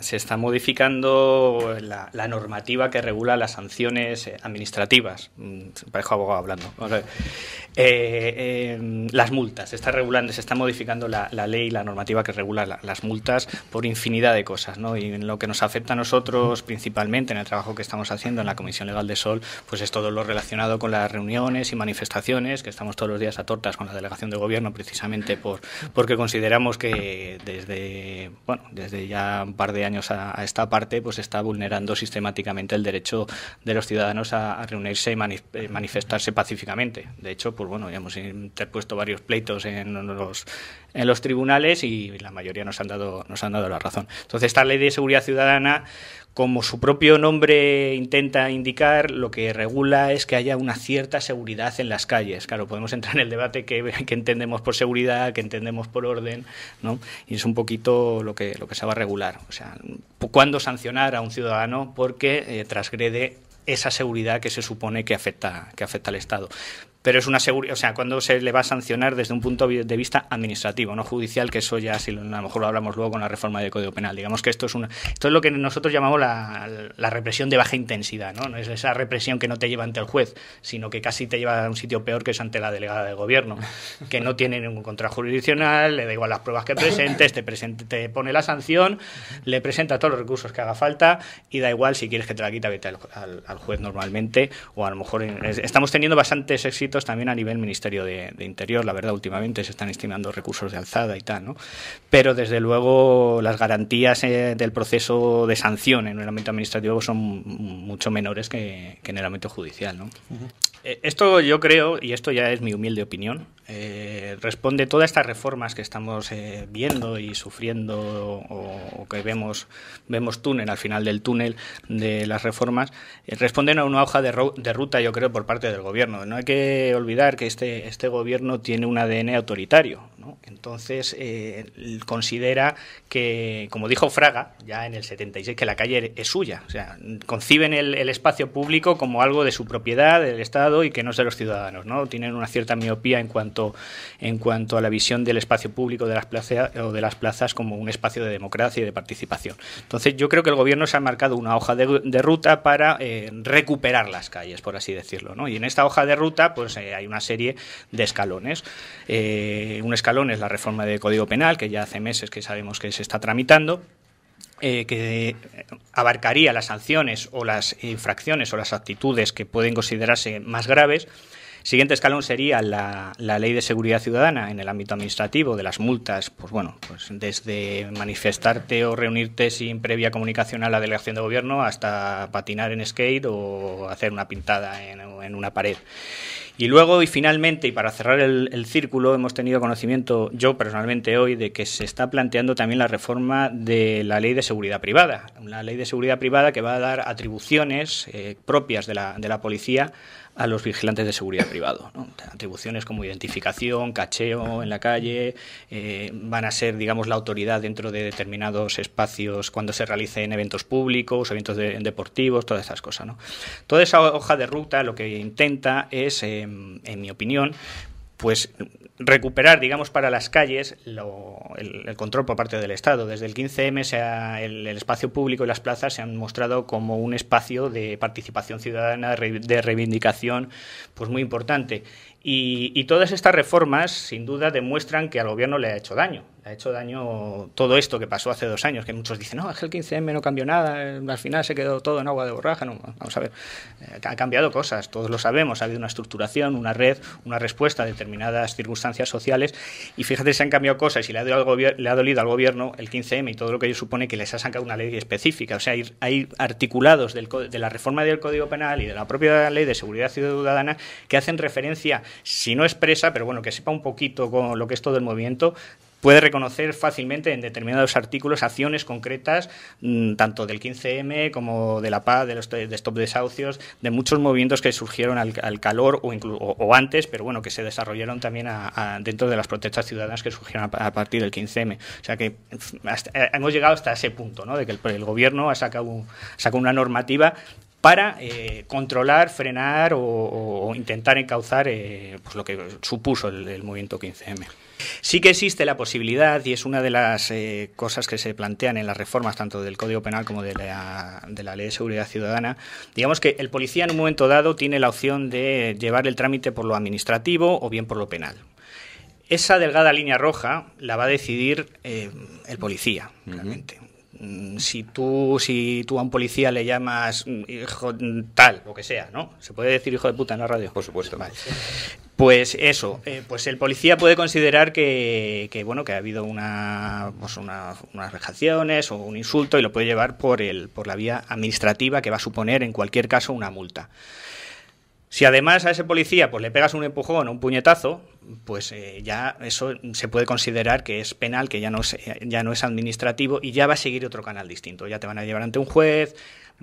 se está modificando la, normativa que regula las sanciones eh, administrativas. Mm, Parejo abogado hablando. Eh, eh, las multas. Se está regulando, se está modificando la, la ley, la normativa que regula las multas por infinidad de cosas. Y en lo que nos afecta a nosotros, principalmente en el trabajo que estamos haciendo en la Comisión Legal de Sol, pues es todo lo relacionado con las reuniones y manifestaciones, que estamos todos los días a tortas con la delegación de gobierno, precisamente por, porque consideramos que desde, bueno, desde ya un par de años a, esta parte, pues está vulnerando sistemáticamente el derecho de los ciudadanos a, reunirse y eh, manifestarse pacíficamente. De hecho, pues bueno, ya hemos interpuesto varios pleitos en los, en los tribunales y la mayoría nos han dado, nos han dado la razón. Entonces, esta ley de seguridad ciudadana como su propio nombre intenta indicar, lo que regula es que haya una cierta seguridad en las calles. Claro, podemos entrar en el debate que, que entendemos por seguridad, que entendemos por orden, ¿no? Y es un poquito lo que, lo que se va a regular. O sea, eh, cuándo sancionar a un ciudadano porque eh, transgrede esa seguridad que se supone que afecta, que afecta al Estado pero es una seguridad, o sea, cuando se le va a sancionar desde un punto de vista administrativo, no judicial, que eso ya si a lo mejor lo hablamos luego con la reforma del Código Penal. Digamos que esto es una esto es lo que nosotros llamamos la, represión de baja intensidad, ¿no? Es esa represión que no te lleva ante el juez, sino que casi te lleva a un sitio peor que es ante la delegada del gobierno, que no tiene ningún contrato jurisdiccional, le da igual las pruebas que presentes, te presente, te pone la sanción, le presenta todos los recursos que haga falta y da igual si quieres que te la quita vete al, juez normalmente o a lo mejor estamos teniendo bastantes también a nivel Ministerio de, Interior, la verdad, últimamente se están estimando recursos de alzada y tal, ¿no? Pero desde luego las garantías eh, del proceso de sanción en el ámbito administrativo son mucho menores que, en el ámbito judicial, ¿no? Eh, esto yo creo, y esto ya es mi humilde opinión, eh, responde todas estas reformas que estamos eh, viendo y sufriendo o, que vemos, vemos túnel al final del túnel de las reformas, eh, responden a una hoja de, ruta, yo creo, por parte del gobierno. No hay que olvidar que este, este gobierno tiene un ADN autoritario. Entonces, considera que, como dijo Fraga, ya en el 76, que la calle es suya. O sea, conciben el espacio público como algo de su propiedad, del Estado y que no es de los ciudadanos, ¿no? Tienen una cierta miopía en cuanto, en cuanto a la visión del espacio público de las plazas, o de las plazas como un espacio de democracia y de participación. Entonces, yo creo que el gobierno se ha marcado una hoja de, ruta para eh, recuperar las calles, por así decirlo, Y en esta hoja de ruta, pues eh, hay una serie de escalones. Eh, un escalón es la reforma del Código Penal, que ya hace meses que sabemos que se está tramitando. Eh, que abarcaría las sanciones o las infracciones o las actitudes que pueden considerarse más graves. Siguiente escalón sería la, ley de seguridad ciudadana en el ámbito administrativo de las multas, pues bueno, pues desde manifestarte o reunirte sin previa comunicación a la delegación de gobierno hasta patinar en skate o hacer una pintada en, en una pared. Y luego, y finalmente, y para cerrar el, círculo, hemos tenido conocimiento, yo personalmente hoy, de que se está planteando también la reforma de la ley de seguridad privada. Una ley de seguridad privada que va a dar atribuciones eh, propias de la, de la policía a los vigilantes de seguridad privado. Atribuciones como identificación, cacheo en la calle, eh, van a ser, digamos, la autoridad dentro de determinados espacios cuando se realicen eventos públicos, eventos deportivos, todas esas cosas. Toda esa hoja de ruta lo que intenta es eh, en, mi opinión, pues recuperar, digamos, para las calles el, control por parte del Estado. Desde el 15M el, espacio público y las plazas se han mostrado como un espacio de participación ciudadana, de reivindicación, pues muy importante. y todas estas reformas, sin duda, demuestran que al gobierno le ha hecho daño ha hecho daño todo esto que pasó hace dos años, que muchos dicen, no, es que el 15M no cambió nada, eh, al final se quedó todo en agua de borraja. No, vamos a ver, eh, ha cambiado cosas, todos lo sabemos, ha habido una estructuración, una red, una respuesta a determinadas circunstancias sociales, y fíjate si han cambiado cosas y le ha, dolido al, le ha dolido al gobierno el 15M y todo lo que ello supone que les ha sacado una ley específica. O sea, hay, articulados de la reforma del Código Penal y de la propia ley de seguridad ciudadana que hacen referencia, si no expresa, pero bueno, que sepa un poquito con lo que es todo el movimiento, puede reconocer fácilmente en determinados artículos acciones concretas, mm, tanto del 15M como de la paz, de los Stop Desahucios, de muchos movimientos que surgieron al, calor o, o, antes, pero bueno, que se desarrollaron también dentro de las protestas ciudadanas que surgieron a, partir del 15M. O sea que eh, hemos llegado hasta ese punto, ¿no? De que el, gobierno ha sacado, una normativa para eh, controlar, frenar o, intentar encauzar eh, pues lo que supuso el, el movimiento 15M. Sí que existe la posibilidad, y es una de las eh, cosas que se plantean en las reformas tanto del Código Penal como de la, Ley de Seguridad Ciudadana, digamos que el policía en un momento dado tiene la opción de llevar el trámite por lo administrativo o bien por lo penal esa delgada línea roja la va a decidir eh, el policía, realmente. Mm, si tú, si tú a un policía le llamas mm, hijo tal, o que sea, ¿no? ¿Se puede decir hijo de puta en la radio? Por supuesto. Pues eso, eh, pues el policía puede considerar que, que bueno que ha habido una, pues unas rejaciones o un insulto y lo puede llevar por el por la vía administrativa que va a suponer en cualquier caso una multa. Si además a ese policía pues, le pegas un empujón o un puñetazo, pues eh, ya eso se puede considerar que es penal, que ya no, ya no es administrativo y ya va a seguir otro canal distinto. Ya te van a llevar ante un juez,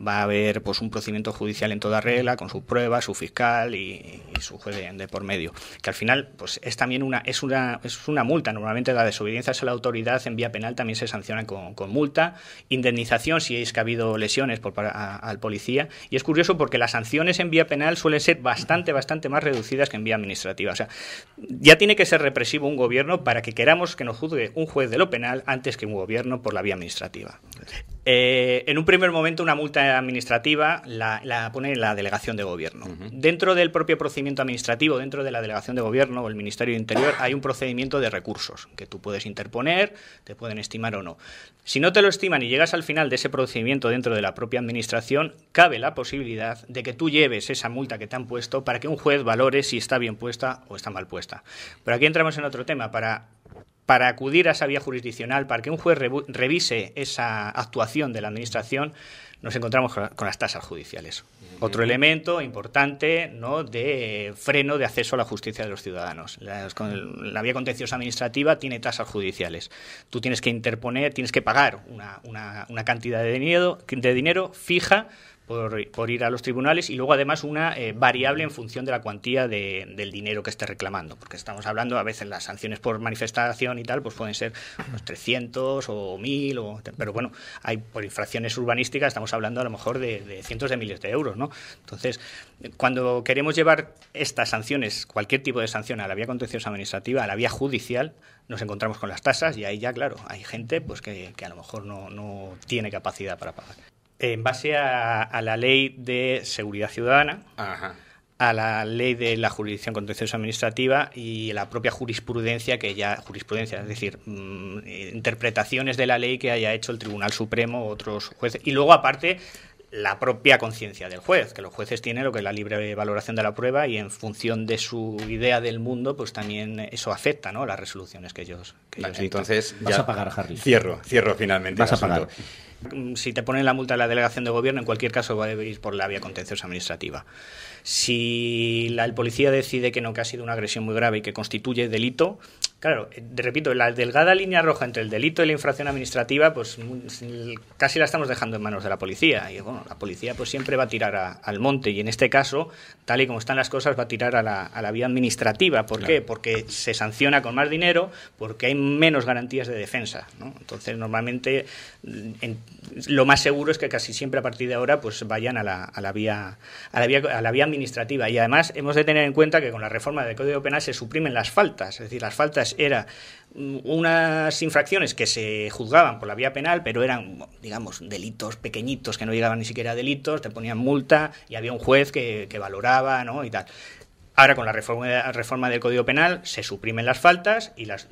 va a haber pues un procedimiento judicial en toda regla con su prueba, su fiscal y, su juez de, por medio, que al final pues es también una es una multa, normalmente la desobediencia a la autoridad en vía penal también se sanciona con, multa, indemnización si es que ha habido lesiones por al policía y es curioso porque las sanciones en vía penal suelen ser bastante bastante más reducidas que en vía administrativa, o sea, ya tiene que ser represivo un gobierno para que queramos que nos juzgue un juez de lo penal antes que un gobierno por la vía administrativa. Eh, en un primer momento, una multa administrativa la, pone la delegación de gobierno. Dentro del propio procedimiento administrativo, dentro de la delegación de gobierno o el Ministerio de Interior, hay un procedimiento de recursos que tú puedes interponer, te pueden estimar o no. Si no te lo estiman y llegas al final de ese procedimiento dentro de la propia administración, cabe la posibilidad de que tú lleves esa multa que te han puesto para que un juez valore si está bien puesta o está mal puesta. Pero aquí entramos en otro tema. Para para acudir a esa vía jurisdiccional, para que un juez revise esa actuación de la Administración, nos encontramos con las tasas judiciales. Otro elemento importante ¿no? de freno de acceso a la justicia de los ciudadanos. La, vía contenciosa administrativa tiene tasas judiciales. Tú tienes que interponer, tienes que pagar una, cantidad de dinero fija por, ir a los tribunales y luego además una eh, variable en función de la cuantía del dinero que esté reclamando, porque estamos hablando a veces las sanciones por manifestación y tal, pues pueden ser unos 300 o 1000, o, pero bueno, hay por infracciones urbanísticas estamos hablando a lo mejor de, cientos de miles de euros, ¿no? Entonces, cuando queremos llevar estas sanciones, cualquier tipo de sanción a la vía contenciosa administrativa, a la vía judicial, nos encontramos con las tasas y ahí ya, claro, hay gente pues que, que a lo mejor no, no tiene capacidad para pagar en base a, la ley de seguridad ciudadana, a la ley de la jurisdicción contenciosa administrativa y la propia jurisprudencia que ya jurisprudencia, es decir, mm, eh, interpretaciones de la ley que haya hecho el Tribunal Supremo u otros jueces. Y luego aparte la propia conciencia del juez, que los jueces tienen lo que es la libre valoración de la prueba y en función de su idea del mundo, pues también eso afecta ¿no? las resoluciones que ellos. Que entonces, vas a pagar, Harry. Cierro, cierro finalmente. Vas a mm, Si te ponen la multa de la delegación de gobierno, en cualquier caso va a ir por la vía contenciosa administrativa. Si la, el policía decide que no, que ha sido una agresión muy grave y que constituye delito, Claro, eh, repito, la delgada línea roja entre el delito y la infracción administrativa, pues mm, casi la estamos dejando en manos de la policía. Y bueno, la policía pues siempre va a tirar al monte y en este caso, tal y como están las cosas, va a tirar a la, a la vía administrativa. ¿Por qué? Porque se sanciona con más dinero, porque hay menos garantías de defensa. Entonces, normalmente, mm, lo más seguro es que casi siempre a partir de ahora pues vayan a la, vía, a la vía, a la vía administrativa. Y además hemos de tener en cuenta que con la reforma del Código Penal se suprimen las faltas, es decir, las faltas eran era mm, unas infracciones que se juzgaban por la vía penal, pero eran, digamos, delitos pequeñitos que no llegaban ni siquiera a delitos, te ponían multa y había un juez que, que valoraba, ¿no? Y tal. Ahora con la reforma, reforma, del Código Penal se suprimen las faltas y las,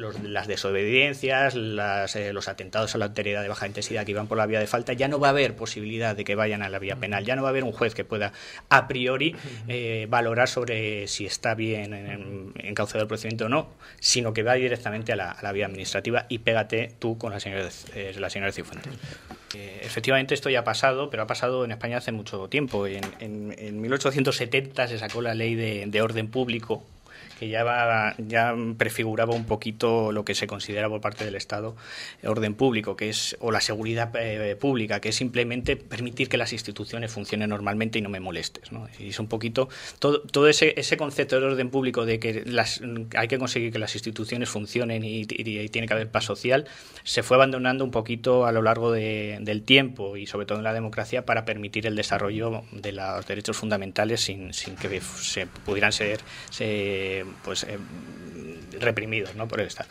desobediencias, eh, los atentados a la autoridad de baja intensidad que iban por la vía de falta, ya no va a haber posibilidad de que vayan a la vía penal, ya no va a haber un juez que pueda a priori eh, valorar sobre si está bien en, encauzado el procedimiento o no, sino que va directamente a la, vía administrativa y pégate tú con la señora, eh, la señora Cifuentes efectivamente esto ya ha pasado, pero ha pasado en España hace mucho tiempo. En, 1870 se sacó la ley de orden público que ya, va, ya prefiguraba un poquito lo que se considera por parte del Estado eh, orden público, que es o la seguridad eh, pública, que es simplemente permitir que las instituciones funcionen normalmente y no me molestes. ¿no? Y es un poquito todo, ese, concepto de orden público de que las, hay que conseguir que las instituciones funcionen y, tiene que haber paz social, se fue abandonando un poquito a lo largo del tiempo y sobre todo en la democracia para permitir el desarrollo de los derechos fundamentales sin, que se pudieran ser pues em, reprimidos ¿no? por el Estado.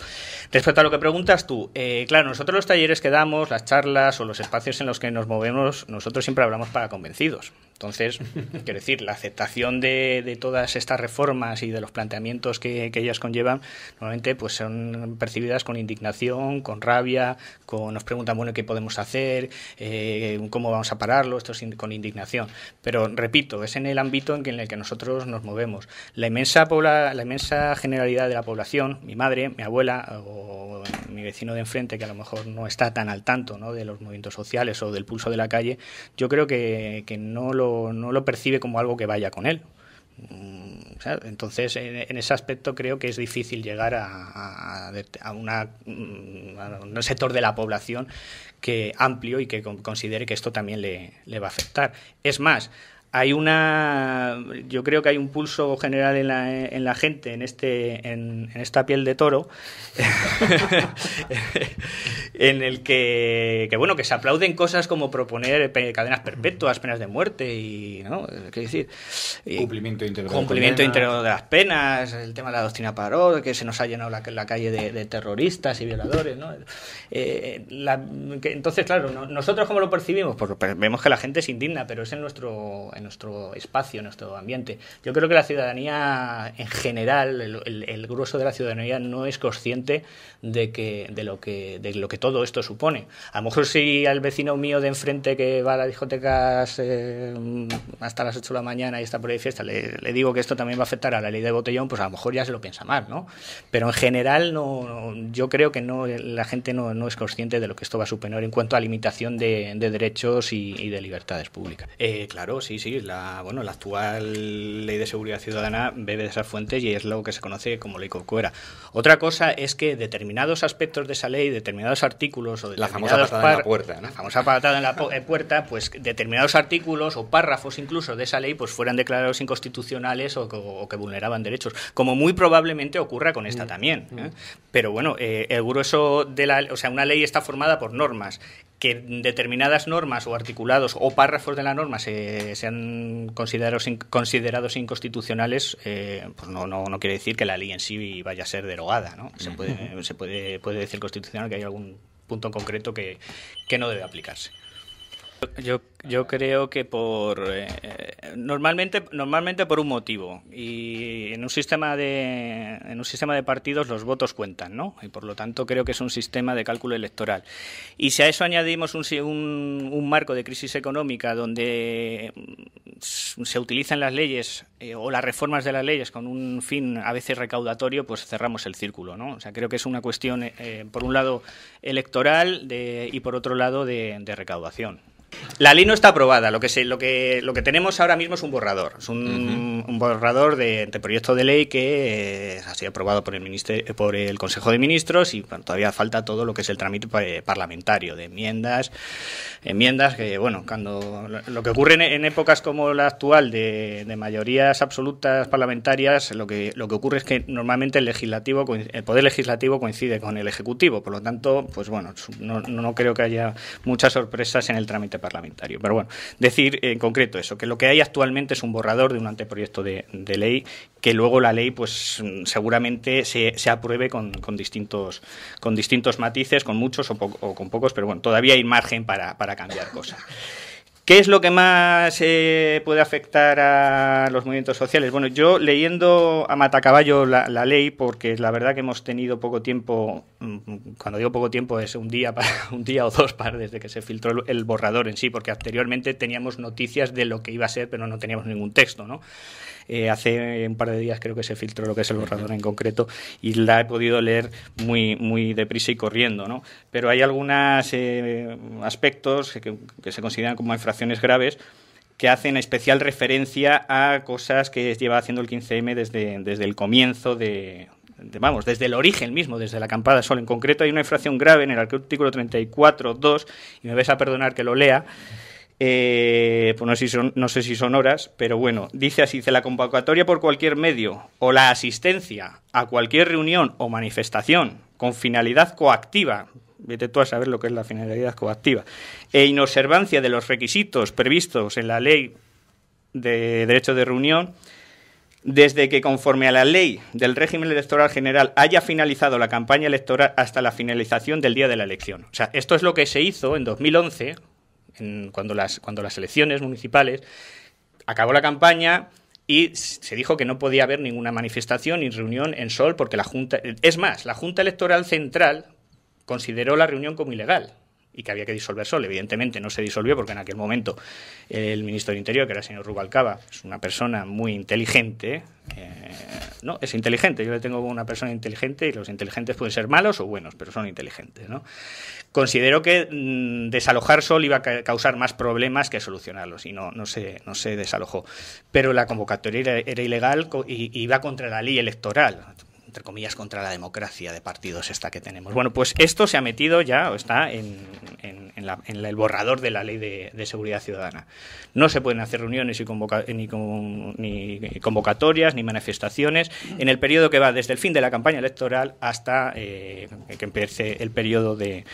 Respecto a lo que preguntas tú, eh, claro, nosotros los talleres que damos, las charlas o los espacios en los que nos movemos, nosotros siempre hablamos para convencidos. Entonces, quiero decir, la aceptación de, todas estas reformas y de los planteamientos que, ellas conllevan, normalmente pues son percibidas con indignación, con rabia, con nos preguntan, bueno, ¿qué podemos hacer? Eh, ¿Cómo vamos a pararlo? Esto es con indignación. Pero, repito, es en el ámbito en, el que nosotros nos movemos. La inmensa, la inmensa generalidad de la población, mi madre, mi abuela o vecino de enfrente, que a lo mejor no está tan al tanto ¿no? de los movimientos sociales o del pulso de la calle, yo creo que, no, lo, no lo percibe como algo que vaya con él. Mm, Entonces, en, ese aspecto creo que es difícil llegar a, a, una, mm, un sector de la población que amplio y que considere que esto también le, le va a afectar. Es más, hay una yo creo que hay un pulso general en la, en la gente en este en, en, esta piel de toro en el que, que, bueno que se aplauden cosas como proponer cadenas perpetuas penas de muerte y no qué decir cumplimiento íntegro de, las penas el tema de la doctrina paró, que se nos ha llenado la, calle de, terroristas y violadores ¿no? Eh, entonces claro nosotros cómo lo percibimos pues, pues, vemos que la gente es indigna pero es en nuestro nuestro espacio, nuestro ambiente. Yo creo que la ciudadanía en general, el, grueso de la ciudadanía no es consciente de, que, de, lo que, de lo que todo esto supone. A lo mejor si al vecino mío de enfrente que va a las discotecas eh, hasta las 8 de la mañana y está por ahí fiesta, le, digo que esto también va a afectar a la ley de botellón, pues a lo mejor ya se lo piensa mal, ¿no? Pero en general no, yo creo que no la gente no, es consciente de lo que esto va a suponer en cuanto a limitación de, derechos y, de libertades públicas. Eh, claro, sí, sí, la, bueno, la actual ley de seguridad ciudadana bebe de esas fuentes y es lo que se conoce como ley cocuera. Otra cosa es que determinados aspectos de esa ley, determinados artículos o de la famosa patada en la puerta, ¿no? famosa patada en la puerta, pues determinados artículos o párrafos incluso de esa ley pues fueran declarados inconstitucionales o, que vulneraban derechos, como muy probablemente ocurra con esta mm. también. Mm. ¿eh? Pero bueno, eh, el grueso de la, o sea, una ley está formada por normas que determinadas normas o articulados o párrafos de la norma se, sean considerados, considerados inconstitucionales, eh, pues no, no, quiere decir que la ley en sí vaya a ser derogada. ¿no? Se, puede, se puede, puede decir constitucional que hay algún punto en concreto que, que no debe aplicarse. Yo, yo creo que por eh, normalmente normalmente por un motivo y en un sistema de en un sistema de partidos los votos cuentan, ¿no? Y por lo tanto creo que es un sistema de cálculo electoral. Y si a eso añadimos un, un, un marco de crisis económica donde mm, se utilizan las leyes eh, o las reformas de las leyes con un fin a veces recaudatorio, pues cerramos el círculo, ¿no? O sea, creo que es una cuestión eh, por un lado electoral y por otro lado de recaudación. La ley no está aprobada. Lo que, se, lo que, lo que tenemos ahora mismo es un borrador. Es un, borrador de, proyecto de ley que eh, ha sido aprobado por el, eh, por el Consejo de Ministros y todavía falta todo lo que es el trámite eh, parlamentario de enmiendas. Enmiendas que, bueno, cuando lo que ocurre en, épocas como la actual de, mayorías absolutas parlamentarias, lo que, lo que ocurre es que normalmente el, legislativo, el Poder Legislativo coincide con el Ejecutivo. Por lo tanto, pues bueno, no, no creo que haya muchas sorpresas en el trámite parlamentario parlamentario. Pero bueno, decir en concreto eso, que lo que hay actualmente es un borrador de un anteproyecto de, ley que luego la ley pues seguramente se, apruebe con, distintos, con distintos matices, con muchos o, con pocos, pero bueno, todavía hay margen para, cambiar cosas. ¿Qué es lo que más eh, puede afectar a los movimientos sociales? Bueno, yo leyendo a Matacaballo la, la, ley, porque la verdad que hemos tenido poco tiempo Mm, cuando digo poco tiempo es un día, para, un día o dos para desde que se filtró el, borrador en sí, porque anteriormente teníamos noticias de lo que iba a ser, pero no teníamos ningún texto, eh, hace un par de días creo que se filtró lo que es el borrador en concreto y la he podido leer muy, muy deprisa y corriendo, Pero hay algunos eh, aspectos que, se consideran como infracciones graves que hacen especial referencia a cosas que lleva haciendo el 15M desde el comienzo de, vamos, desde el origen mismo, desde la acampada Sol en concreto, hay una infracción grave en el artículo 34.2, y me vais a perdonar que lo lea, eh, pues no sé, si son, horas, pero bueno, dice así, dice la convocatoria por cualquier medio o la asistencia a cualquier reunión o manifestación con finalidad coactiva, vete tú a saber lo que es la finalidad coactiva, e inobservancia de los requisitos previstos en la ley de derecho de reunión, desde que, conforme a la ley del régimen electoral general, haya finalizado la campaña electoral hasta la finalización del día de la elección. O sea, esto es lo que se hizo en 2011, cuando, las, cuando las elecciones municipales acabó la campaña y se dijo que no podía haber ninguna manifestación ni reunión en Sol porque la Junta... Es más, la Junta Electoral Central consideró la reunión como ilegal y que había que disolver Sol. Evidentemente no se disolvió porque en aquel momento eh, el ministro de Interior, que era el señor Rubalcaba, es una persona muy inteligente. Eh, no, es inteligente. Yo le tengo como una persona inteligente y los inteligentes pueden ser malos o buenos, pero son inteligentes. ¿no? Considero que mm, desalojar Sol iba a causar más problemas que solucionarlos y no, se, no se desalojó. Pero la convocatoria era, ilegal y iba contra la ley electoral entre comillas, contra la democracia de partidos esta que tenemos. Bueno, pues esto se ha metido ya, o está en, el borrador de la ley de, seguridad ciudadana. No se pueden hacer reuniones y ni, convocatorias, ni manifestaciones en el periodo que va desde el fin de la campaña electoral hasta eh, que empiece el periodo de,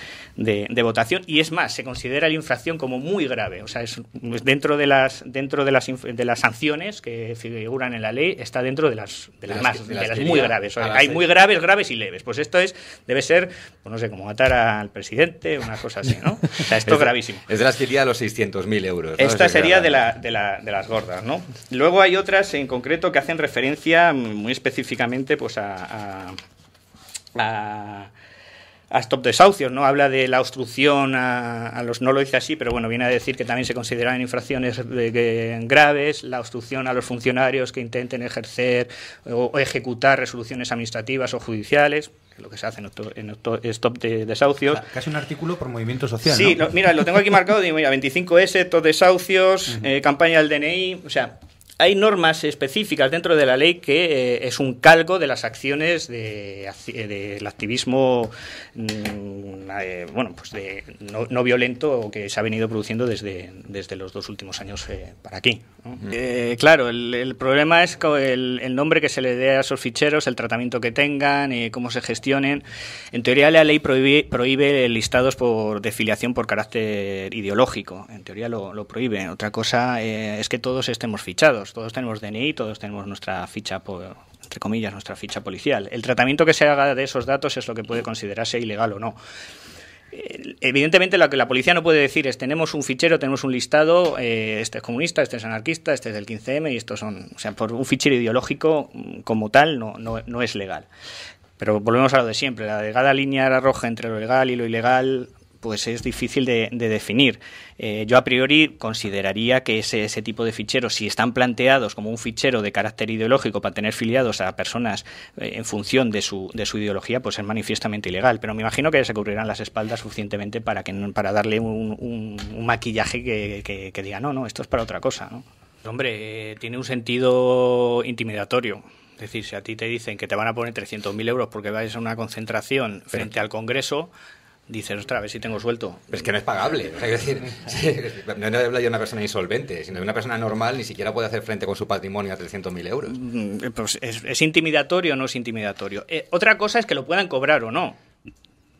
votación. Y es más, se considera la infracción como muy grave. O sea, es, dentro, de las, dentro de, las, de las sanciones que figuran en la ley, está dentro de las, de las, más, de las, muy graves hay muy graves, graves y leves. Pues esto es, debe ser, pues no sé, como matar al presidente, una cosa así, ¿no? O sea, esto es gravísimo. Es de las que iría a los 600.000 euros. Esta sería de, las gordas, ¿no? Luego hay otras en concreto que hacen referencia muy específicamente pues a a Stop Desahucios, ¿no? Habla de la obstrucción a, los, no lo dice así, pero bueno, viene a decir que también se consideran infracciones graves, la obstrucción a los funcionarios que intenten ejercer o, ejecutar resoluciones administrativas o judiciales lo que se hace en, Stop de Desahucios. casi un artículo por movimiento social. Sí, mira, lo tengo aquí marcado, digo, mira, 25S, Stop Desahucios, eh, campaña del DNI, o sea, hay normas específicas dentro de la ley que eh, es un calco de las acciones eh, del de, activismo mm, eh, bueno, pues no, violento que se ha venido produciendo desde, desde los dos últimos años para aquí. claro, el, problema es el, el, nombre que se le dé a esos ficheros, el tratamiento que tengan, cómo se gestionen. En teoría la ley prohíbe, prohíbe listados por filiación por carácter ideológico. En teoría lo prohíbe. Otra cosa es que todos estemos fichados. Pues todos tenemos DNI, todos tenemos nuestra ficha, entre comillas, nuestra ficha policial. El tratamiento que se haga de esos datos es lo que puede considerarse ilegal o no. Eh, evidentemente, lo que la policía no puede decir es: tenemos un fichero, tenemos un listado, eh, este es comunista, este es anarquista, este es del 15M y estos son. O sea, por un fichero ideológico mm, como tal no, no, no es legal. Pero volvemos a lo de siempre: la delgada línea roja entre lo legal y lo ilegal pues es difícil de, definir. Eh, yo a priori consideraría que ese, tipo de ficheros, si están planteados como un fichero de carácter ideológico para tener filiados a personas eh, en función de su, ideología, pues es manifiestamente ilegal. Pero me imagino que se cubrirán las espaldas suficientemente para, que, para darle un, maquillaje que, diga, no, no, esto es para otra cosa. Hombre, eh, tiene un sentido intimidatorio. Es decir, si a ti te dicen que te van a poner 300.000 euros porque vayas a una concentración frente al Congreso, dices, ostras, a ver si tengo suelto. es que no es pagable. no, de una persona insolvente, sino de una persona normal ni siquiera puede hacer frente con su patrimonio a 300.000 euros. Mm, eh, pues, es, intimidatorio o no es intimidatorio. Eh, otra cosa es que lo puedan cobrar o no.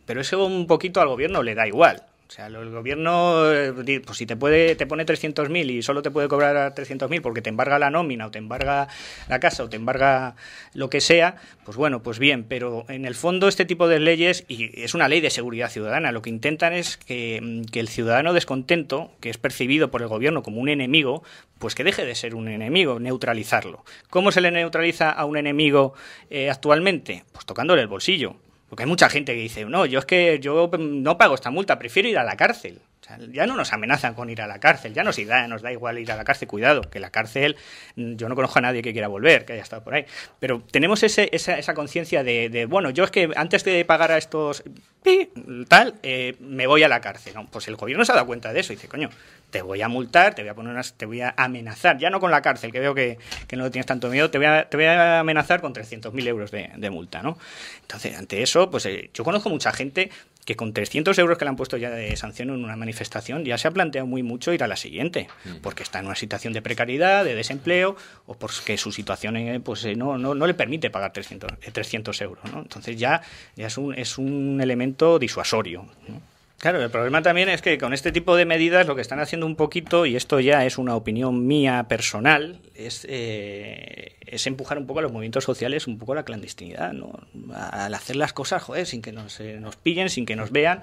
Pero eso un poquito al gobierno le da igual. O sea, el gobierno, eh, pues si te puede te pone 300.000 y solo te puede cobrar 300.000 porque te embarga la nómina o te embarga la casa o te embarga lo que sea, pues bueno, pues bien, pero en el fondo este tipo de leyes, y es una ley de seguridad ciudadana, lo que intentan es que, mm, el ciudadano descontento, que es percibido por el gobierno como un enemigo, pues que deje de ser un enemigo, neutralizarlo. ¿Cómo se le neutraliza a un enemigo eh, actualmente? Pues tocándole el bolsillo. Porque hay mucha gente que dice, no, yo es que yo mm, no pago esta multa, prefiero ir a la cárcel ya no nos amenazan con ir a la cárcel, ya nos da, nos da igual ir a la cárcel, cuidado, que la cárcel, mm, yo no conozco a nadie que quiera volver, que haya estado por ahí, pero tenemos esa, esa conciencia de, bueno, yo es que antes de pagar a estos tal, eh, me voy a la cárcel. No, pues el gobierno se ha dado cuenta de eso y dice, coño, te voy a multar, te voy a poner te voy a amenazar, ya no con la cárcel, que veo que, que no tienes tanto miedo, te voy a, voy a amenazar con 300.000 euros de, multa, ¿no? Entonces, ante eso, pues eh, yo conozco mucha gente que con 300 euros que le han puesto ya de sanción en una manifestación, ya se ha planteado muy mucho ir a la siguiente, mm. porque está en una situación de precariedad, de desempleo, o porque su situación eh, pues, eh, no, no, no le permite pagar 300, 300 eh, euros. ¿no? Entonces ya, ya es, un, es un elemento disuasorio. Claro, el problema también es que con este tipo de medidas lo que están haciendo un poquito, y esto ya es una opinión mía personal, es, eh, es empujar un poco a los movimientos sociales, un poco a la clandestinidad, ¿no? al hacer las cosas, sin que nos, eh, nos pillen, sin que nos vean,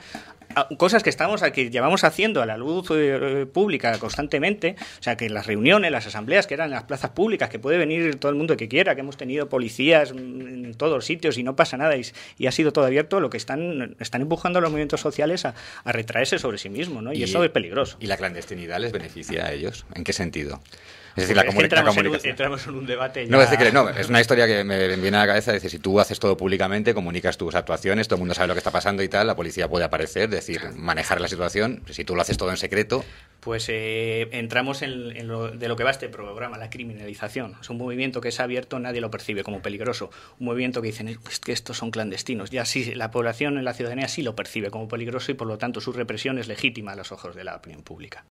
cosas que estamos que llevamos haciendo a la luz eh, pública constantemente, o sea, que las reuniones, las asambleas que eran las plazas públicas, que puede venir todo el mundo que quiera, que hemos tenido policías en todos los sitios y no pasa nada y, ha sido todo abierto, lo que están empujando a los movimientos sociales a, a retraerse sobre sí mismos, ¿no? y eso es peligroso. ¿Y la clandestinidad les beneficia a ellos? ¿En qué sentido? es la comunicación. entramos en un debate. No, es, que, no, es una historia que me viene a la cabeza. Es decir, si tú haces todo públicamente, comunicas tus actuaciones, todo el mundo sabe lo que está pasando y tal, la policía puede aparecer, decir, manejar la situación. Si tú lo haces todo en secreto. Pues eh, entramos en, lo, de lo que va este programa, la criminalización. Es un movimiento que es abierto, nadie lo percibe como peligroso. Un movimiento que dicen que estos son clandestinos. Ya sí, la población, la ciudadanía sí lo percibe como peligroso y por lo tanto su represión es legítima a los ojos de la opinión pública.